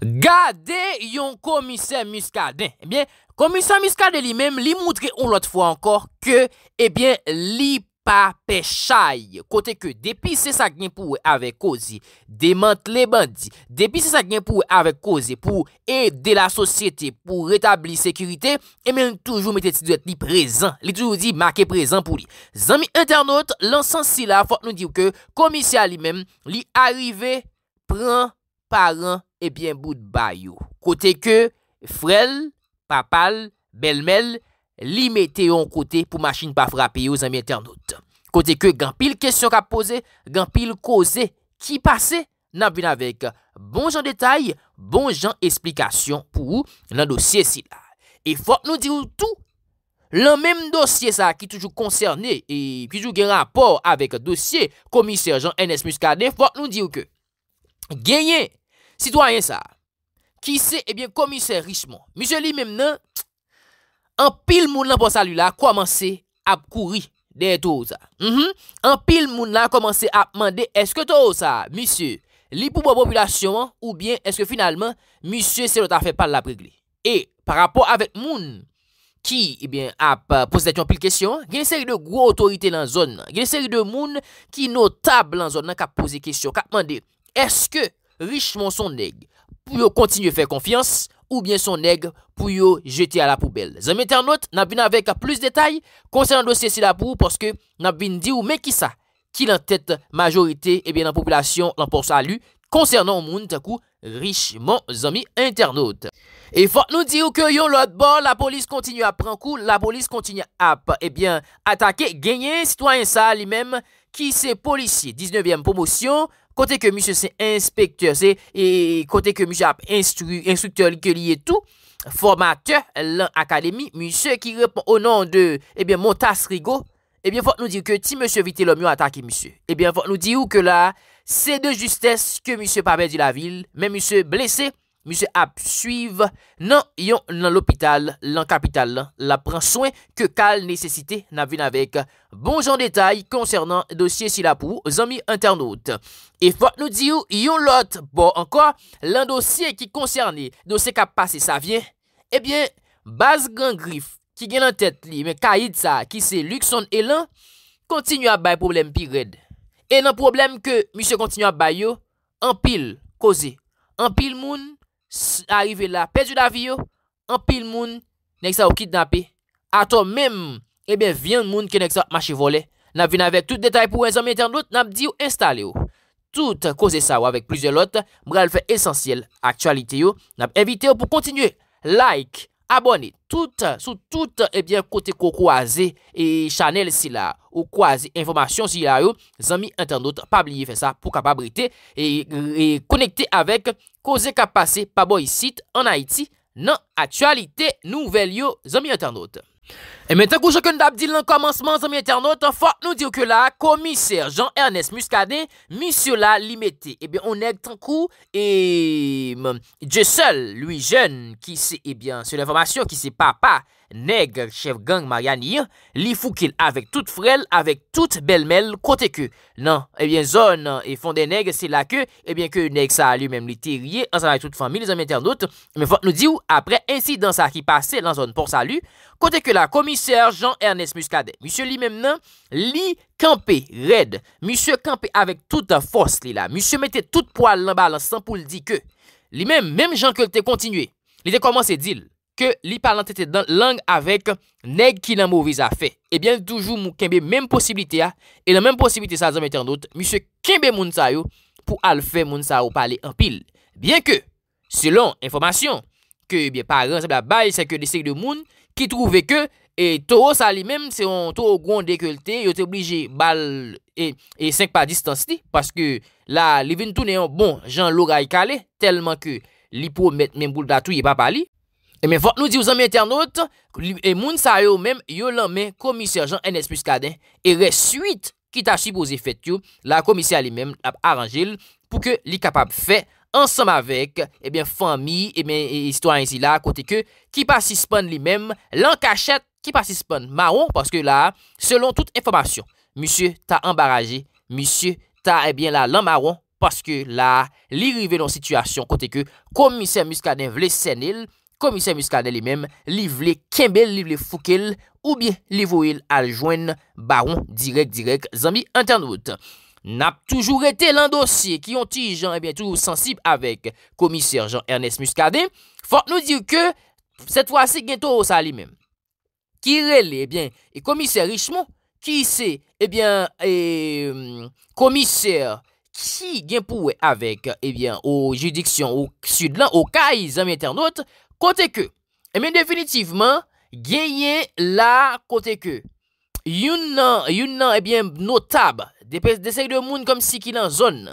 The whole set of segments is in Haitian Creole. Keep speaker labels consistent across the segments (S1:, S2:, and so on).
S1: Gade yon komisyen muskaden Ebyen eh komisyen muskaden li mem li moutre ou lot fwa ankor Ke ebyen eh li pa pechay Kote ke depise sa gnen pou avek kozi Demant le bandi Depise sa gnen pou avek kozi Pou ede la sosyete Pou retabli sekurite Ebyen eh toujou mette titou et li prezant Li toujou di make prezant pou li Zami internet lansansi la Fote nou diw ke komisyen li mem Li arrive pran paran ebyen bout bayou. Kote ke, frel, papal, belmel, li mete yo an kote pou machin pa frapi yo zanmye ternout. Kote ke, gampil kesyon ka pose, gampil kose, ki pase, nan bin avek bon jan detay, bon jan esplikasyon pou ou nan dosye si la. E fote nou dirou tou, lan menm dosye sa ki toujou konserne, e pijou gen rapor avek dosye, komisèr jan NS Muskade, fote nou dirou ke, genye, Citoyen sa, ki se, ebyen, komise richman. Mise li mem nan, an pil moun nan posa mhm. li la, kwa man se ap kouri de to ou sa. An pil moun la, kwa man se ap mande, eske to ou sa, misye, li pou bo populasyon, ou bien, eske finalman, misye se notafen pal la pregle. E, par rapport avet moun, ki, ebyen, eh ap posa letyon pil kesyon, gen eseri de gwa otorite lan zon nan. Gen eseri de moun ki notab lan zon nan, kap pose kesyon, kap mande, eske... Richman son neg pou yo kontinye fe konfians ou bien son neg pou yo jeti a la poubel. Eh zami internaut, nabvin avek plus detay konsernan dosye si la pou porske nabvin di ou mekisa ki lan tet majorite e bien nan popolasyon lan porsan alu konsernan ou moun takou richman zami internaut. E fa nou di ou kyo yon lot bon la polis kontinye ap pran kou, la polis kontinye ap e bien atake genye sitwany sa li menm qui c'est policier 19e promotion côté que monsieur c'est inspecteur c'est et côté que monsieur a instructeur lié tout formateur l'académie monsieur qui répond au nom de eh bien Montas Rigo eh bien faut nous dire que si monsieur Vitellomio l'homme attaqué monsieur eh bien faut nous dire que là c'est de justesse que monsieur pas perdu la ville mais monsieur blessé Mise ap suive nan yon nan l'opital Lan kapital lan La pran soen ke kal nesesite Nan vina vek Bon jan detay konsernan dosye si la pou Zami internaut E fwa nou di ou yon lot Bon anko lan dosye ki konserni Non se kap pase sa vye Ebyen baz gran grif ki gen nan tet li Men kaid sa ki se luxon E lan kontinu a bay problem pi red E nan problem ke Mise kontinu a bay yo An pil koze An pil moun Arrive la, pedu la vi yo, anpil moun, nek sa ou kidnapi, ato mem, ebe eh vyen moun ki nek sa ou machivole, nap vin avek tout detay pou wensan meten lot, nap di ou installe yo. Tout kose sa ou avek plizye lot, mga elfe esensyel, aktualite yo, nap evite yo pou kontinye. Like! Abone tout, sou tout, ebyen, kote koko aze, e chanel si la, koko aze, informasyon si la yo, zami internet, pabliye fe sa pou kapabrite, e konekte avek koze kapase paboy sit an Haiti nan atyalite nouvel yo zami internet. Et eh maintenant que chacun dit dans commencement amis internautes, faut nous dire que la commissaire Jean-Ernest Muscadet, monsieur la limité. Eh bien on est tant coup et hum, Dieu seul lui jeune qui sait et eh bien sur l'information qui sait papa nègre chef gang Mariani, li qu'il avec toute frêle, avec toute belle-mêle côté que. Non, et eh bien zone et fond des nègres c'est là que et bien que nègre ça lui-même les terrier ensemble avec toute famille les amis internautes. Mais faut nous dire après incident ça qui passait dans zone pour salut côté que la commissaire Miseur Jean-Ernest Muscadet. Miseur non, li mèm nan, li kampe red. Miseur kampe avèk tout an fos li la. Miseur mette tout poal nan balan san pou l'di ke. Li mèm, mèm Jean-Colte continuè. Li de komanse dil, ke li palan tete dan lang avèk neg ki nan mou viz afè. Ebyen eh toujou mou kembe mèm posibilite a, ah. e la mèm posibilite sa zan mette an not, miseur kembe moun sa yo, pou al fè moun sa yo pale an pil. Bien ke, selon informasyon, ke ebyen eh paran sa blabay, seke de sèk de moun ki trouve ke E to ou sa li men, se yon to ou goun dekelte, yo te oblije bal e senk pa distans li, paske la li ven tou neon bon jan logay kale, telman ke li pou met men boulda tou ye pa pali. E men fok nou di ou zan men ternot, e moun sa yo men, yo lan men komisyen jan NS plus kaden, e res suite ki ta shipo ze fet yo, la komisyen li men ap aranjil, pou ke li kapab fe, ansam avek, e eh ben fami, e eh ben istwa yon zila, kote ke, ki pa sispon li men, lan kachet, ki pasispon maron, paske la, selon tout informasyon, monsye ta ambaraje, monsye ta, ebyen eh la lan maron, paske la, li rive non sityasyon, kote ke, komisèr Muscadè vle sènel, komisèr Muscadè li mèm, li vle kembèl, li vle foukel, oubyen li vweil al jwen, baron, direk, direk, zambi, anternout. Nap toujou rete lan dosye, ki yon ti jan, ebyen eh toujou sensib, avek komisèr Jean-Ernest Muscadè, fòk nou dir ke, set fwa se Ki rele, ebyen, eh e komiser Richemont, ki se, ebyen, eh e, komiser ki gen pouwe avek, ebyen, eh ou judiksyon, ou sudlan, ou kaiz, amy internet, kote ke. Ebyen, definitivman, genye la kote ke. Youn nan, ebyen, notab, de sek de moun kom si ki lan zon,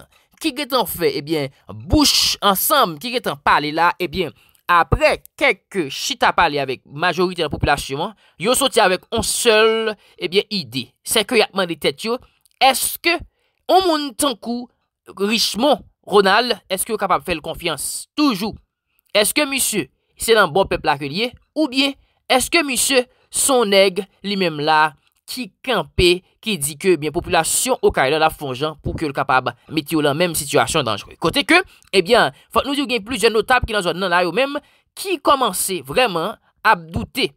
S1: ki getan fe, ebyen, bouche ansam, ki getan pale la, ebyen. apre kek ke chita pali avek majorite la populasyon, yo soti avek on sol ide. Se kweyatman de tete yo, eske o moun tankou richmon Ronald, eske yo kapab fel konfians toujou, eske misye se lan bon peple akye liye, ou bien eske misye son neg li mem la, ki kempe, ki di ke, ebyen, populasyon okaye la la fonjan, pou ke l kapab meti yo la menm situasyon danjwe. Kote ke, ebyen, eh fote nou di ou gen plujen notab ki nan zon nan la yo menm, ki komanse vremen, abdoute,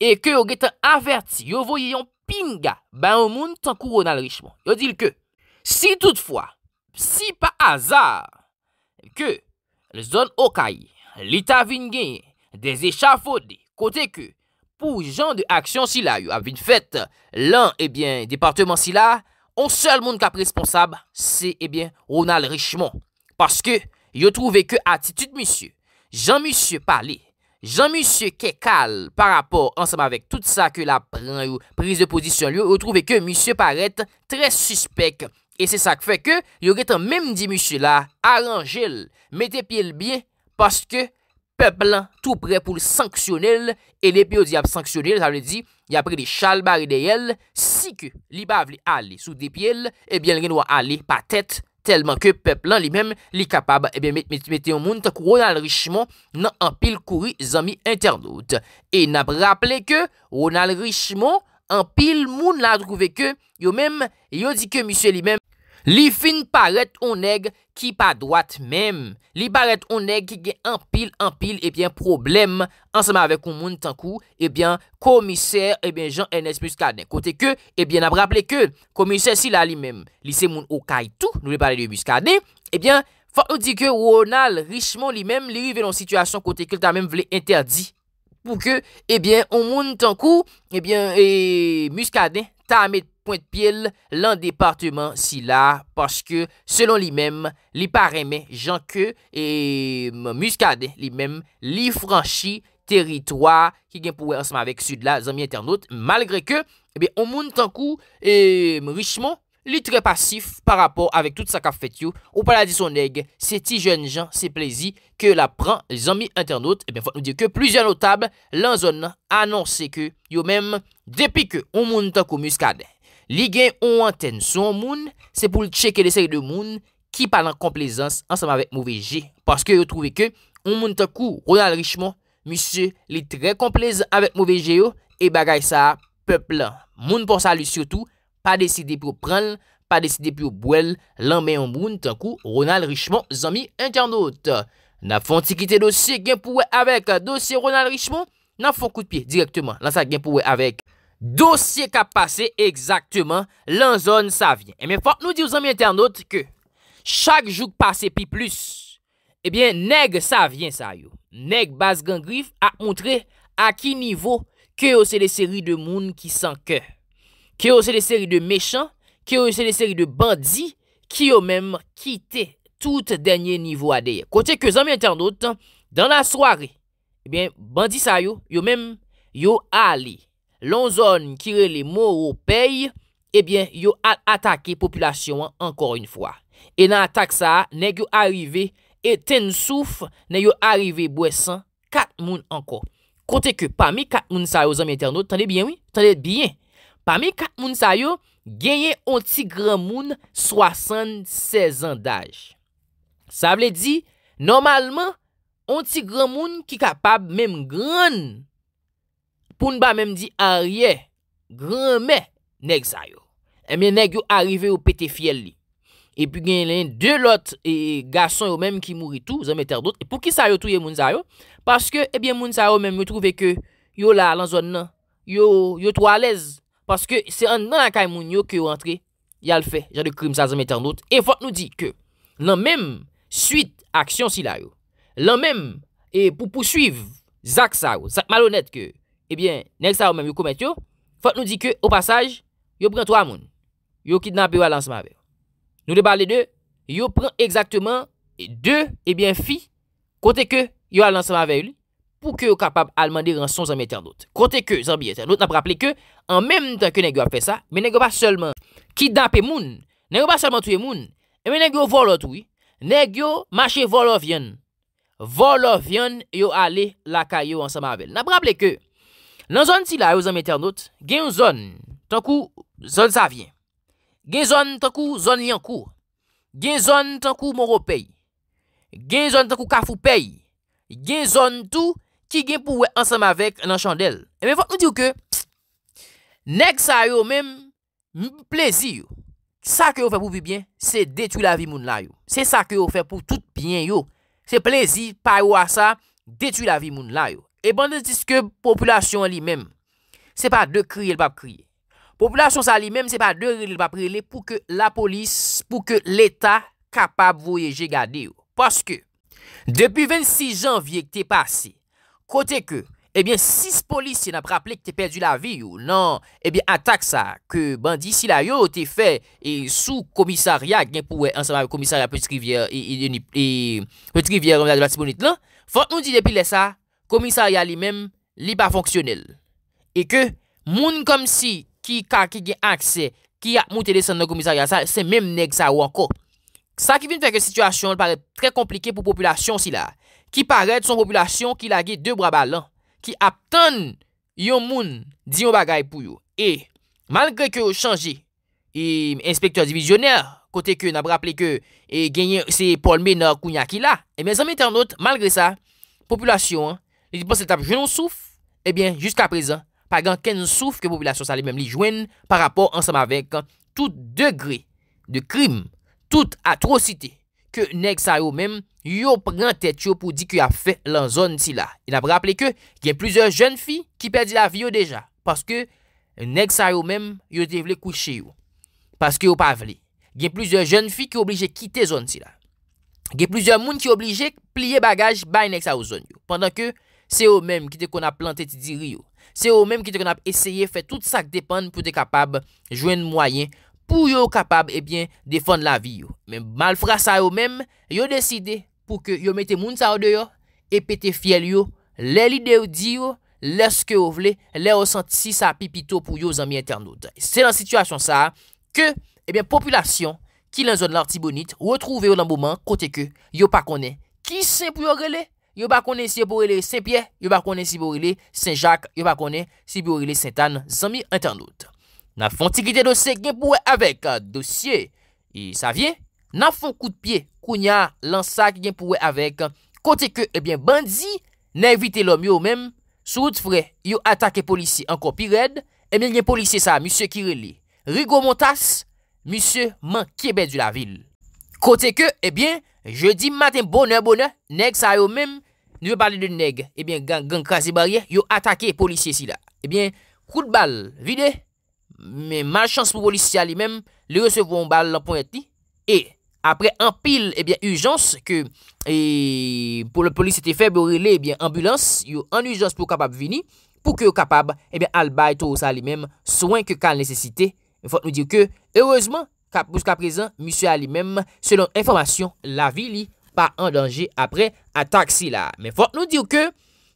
S1: e ke yo getan averti, yo voye yon pinga, ba yon moun tan kouro nan l richmon. Yo dil ke, si toutfwa, si pa azar, ke, le zon okaye, li ta vin gen, de zechafode, kote ke, Pou jan de aksyon si la, yo avin fèt, lan, ebyen, eh departement si la, on se al moun kap responsab, se, ebyen, eh Ronald Richemont. Paske, yo trouve ke atitude, monsye, jan monsye pale, jan monsye kekal, par rapport ansam avèk tout sa ke la pran yo prise de posisyon, yo trouve ke monsye parete tre suspect. E se sa k fè ke, yo getan mèm di monsye la, aranjel, mette pie l biye, paske, pep lan tou pre pou l sanksyonel, e le pe ou di ap sanksyonel, sa jen li di, ya pre li chal bari dey el, eh si ke li bav li ali sou dey pi el, e bie l gen w a ali pa tet, telman ke pep lan li mem, li kapab, e bie mette yon moun, tako Ronald Richemont, nan an pil kouri zami internaut, e nap rapple ke, Ronald Richemont, an pil moun la drouve ke, yo mem, yo di ke misye li mem, Li fin paret ou neg ki pa doat mem. Li paret ou neg ki gen anpil anpil ebyen problem ansama avek ou moun tankou ebyen komiser ebyen Jean-Henès Muscadet. Kote ke ebyen ap rappele ke komiser si la li mem li se moun ou kaitou, nou li pale li Muscadet. Ebyen fante ou di ke Ronald Richemont li mem li rive lon situasyon kote ke ta mem vle interdi pou ke ebyen ou moun tankou ebyen Muscadet. ta ame pointe piel lan departement si la, paske selon li mem, li pareme jan ke, e muskade li mem, li franchi teritwa, ki gen pouwe ansama vek sud la zami internaut, malgre ke, ebe omoun tankou, e richman, Li tre pasif par rapport avèk tout sa kaf fèt yo, ou pala di son neg, se ti jen jan se plezi ke la pran, li zan mi internot, e eh ben fòt nou dir ke pluzyan notab, lan zon nan anonsè ke yo mem, depi ke ou moun tankou muskade. Li gen ou anten son moun, se pou l cheke de seri de moun, ki palan komplezans ansam avèk mou veje. Paske yo trouve ke, ou moun tankou, ou nan richman, mousse li tre komplezans avèk mou veje yo, e bagay sa peplan. Moun pon sali sotou, Pa deside pou pral, pa deside pou bwel, lanmen yon moun, tankou, Ronald Richemont, zami, internaut. Na fon tiki te dosye genpouwe avek, dosye Ronald Richemont, na fon kou de piye, direktman, lan sa genpouwe avek. Dosye ka pase, exaktman, lanzon, sa vyen. E men fon nou di yon zami internaut ke, chak jouk pase pi plus, ebyen neg sa vyen sa yo. Neg Bas Gangrif a montre a ki nivou ke yo se de seri de moun ki san ke. Ki yo se de seri de mechan, ki yo se de seri de bandi, ki yo menm kite tout denye nivou a deye. Kote ke zami internet, dan la sware, e ben, bandi sa yo, yo menm yo ale. Lon zon kire le moro pey, e ben, yo atake populasyon ankor yon fwa. E nan atake sa, ne yo arive eten souf, ne yo arive bwesan kat moun ankor. Kote ke pa me kat moun sa yo zami internet, tan de bien oui, tan de bien oui. Pa mi kak moun sayo genye onti gran moun 76 an daj. Sa vle di, normalman, onti gran moun ki kapab menm gran. Poun ba menm di a rye, gran me, neg sayo. E menm neg yo arrive yo pete fiel li. E pi genye len de lot, e gason yo menm ki mouri tou, zanm eter dot. E pou ki sayo touye moun sayo? Paske, e ben moun sayo menm yo trouve ke yo la lan zon nan, yo tou alez. Paske se an nan akay moun yo ke yo rentre, yal fe, jan de krim sa zan metan not. E fote nou di ke, nan menm suite aksyon si la yo, nan menm pou pou suiv Zak Sao, sak malonet ke, ebyen, eh Nel Sao menm yo komet yo, fote nou di ke, o pasaj, yo pren 3 moun. Yo kidnap yo a lansman veyo. Nou de bali de, yo pren ekzaktman 2, ebyen, eh fi, kote ke yo a lansman veyo li. pou ke yo kapab alman diran son zanm eternot. Kote ke zanm eternot, nan praple ke, an menm tan ke negyo ap fe sa, men negyo pa selman, ki dap e moun, negyo pa selman tou e moun, men eh negyo volot ou, negyo mache volo vyon, volo vyon, yo ale laka yo ansan mavel. Nan praple ke, nan zon ti la yo zanm eternot, gen zon, tankou, zon sa vyen, gen zon tankou, zon liankou, gen zon tankou moro pey, gen zon tankou kafou pey, gen zon tou, ki gen pou wè ansem avèk nan chandel. E mè fò, mè diyo ke, nek sa yo mèm, plezi yo. Sa ke yo fè pou bi bien, se detu la vi moun la yo. Se sa ke yo fè pou tout biyen yo. Se plezi, pa yo a sa, detu la vi moun la yo. E bandè diske, populasyon li mèm, se pa de kriye l pa kriye. Populasyon sa li mèm, se pa de kriye l pa kriye li, pou ke la polis, pou ke l etat, kapab voyeje gade yo. Paske, depi 26 janvye ki te pase, Kote ke, ebyen sis polisye nan praplek te perdu la vi yo, nan ebyen atak sa, ke bandi si la yo te fe e sou komisariya gen pouwe ansama komisariya Petri Vier, e, e, Petri Vier, yon la de la Simonite lan, fote nou di depile sa, komisariya li men, li pa fonksyonel. E ke, moun kom si ki kaki gen akse, ki ak moutelè san nan komisariya sa, se menm neg sa wanko. Sa ki vin fèk e situasyon, parè trè komplike pou populasyon si la, Ki paret son populasyon ki lage de bra balan, ki aptan yon moun diyon bagay pou yo. E malgre ke chanje e, inspektor divizyoner, kote ke nabraple ke e, genyen se polme nan kounya ki la. E men zanmite anot, malgre sa, populasyon, li di pan se tap jounon souf, e bien, jiska prezan, pa gen ken souf ke populasyon sa li men li jwen par rapport ansam avek an tout degre de krim, tout atrocite. Ke nek sa yo men, yo pren tet yo pou di ki yo ap fe lan zon ti la. Yon ap rappele ke, gen plizor jen fi ki perdi la vi yo deja. Paske, nek sa yo men, yo te vle kouche yo. Paske yo pa vle. Gen plizor jen fi ki oblije kite zon ti la. Gen plizor moun ki oblije pliye bagaj bay nek sa yo zon yo. Pendan ke, se yo men ki te kon ap plante ti diri yo. Se yo men ki te kon ap eseye fe tout sa depan pou te kapab jwen mwayen pou yo kapab, ebyen, eh defon la vi yo. Men, mal fra sa yo men, yo deside pou ke yo mette moun sa ode yo, e pete fiel yo, eh le li de yo di yo, leske yo vle, le osant si sa pipito pou yo zami internaute. Se lan situasyon sa, ke, ebyen, populasyon ki lan zon larti bonit, wotrouve yo nan bouman, kote ke, yo pa konen, ki se pou yo rele, yo pa konen si yo pou rele Saint-Pierre, yo pa konen si pou rele Saint-Jacques, yo pa konen si pou rele Saint-Anne, zami internaute. nan fon tikite dosye genpouwe avek, dosye, e savye, nan fon kout pie, kounya, lansak genpouwe avek, kote ke, ebyen, eh bandzi, nan evite lom yo mèm, sou tfre, yo atake polisi anko pi red, ebyen, eh gen polisi sa, monsie Kireli, Rigo Montas, monsie Mankebe du la vil. Kote ke, ebyen, eh je di matin, bonè, bonè, neg sa yo mèm, nou ve pale de neg, ebyen, gang, gang krasi barye, yo atake polisi si la, ebyen, kout men malchans pou polici a li men, li resevon bal la pon eti, e apre an pil, ebyen, urjans, ke, e, pou le polis ete feb, ou rele, ebyen, ambulans, yo an urjans pou kapab vini, pou ke yo kapab, ebyen, albay tou sa li men, soen ke kal nesesite, men fote nou dir ke, heurezman, kapous ka prezen, monsi a li men, selon informasyon, la vi li pa an dange apre, atak si la, men fote nou dir ke,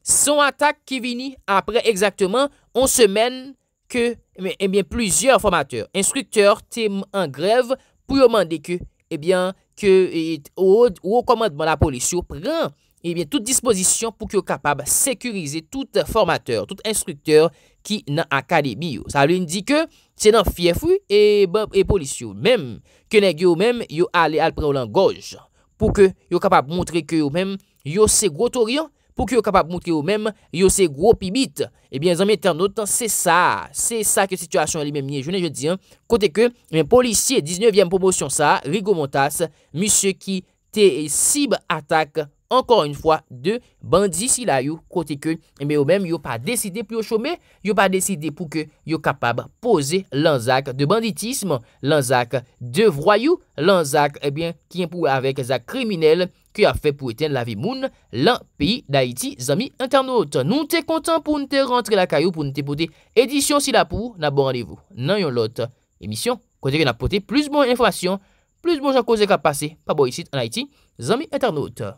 S1: son atak ki vini, apre egzakteman, on se men, ke, ebyen, eh eh plusieurs formateurs, instructeurs, te en grève, pou yo mande ke, ebyen, eh ke ou komandement la polisio, pren, ebyen, tout disposition pou yo kapab sekurize tout formateur, tout instructeur ki nan akademi yo. Sa alun di ke, tse nan fiefou, e, be, e polisio, mem, kenen yo mem, yo ale al preolant goj, pou ke yo kapab montre ke yo mem, yo se gotoriyan, pou ki yo kapab mouti yo mèm yo se gro pibit. Ebyen, eh zanmèten notan, se sa, se sa ke situasyon li mèm nye jounen je diyan. Kote ke, mèm polisye 19e promosyon sa, Rigomontas, misye ki te sibe atak, ankon yon fwa de bandit sila yo, kote ke, mèm eh yo mèm yo pa deside pou yo chome, yo pa deside pou ke yo kapab pose lan zak de banditisme, lan zak devroyou, lan zak, ebyen, eh kien pou avek zak kriminel, ki a fe pou eten la vi moun la peyi d'Haïti, zami internaute. Nou te kontan pou nou te rentre la kayo pou nou te pote edisyon si la pou na bon radevou nan yon lot. Emisyon kote gen apote plus bon informasyon, plus bon jankoze ka pase, pa bo yisit an Haïti, zami internaute.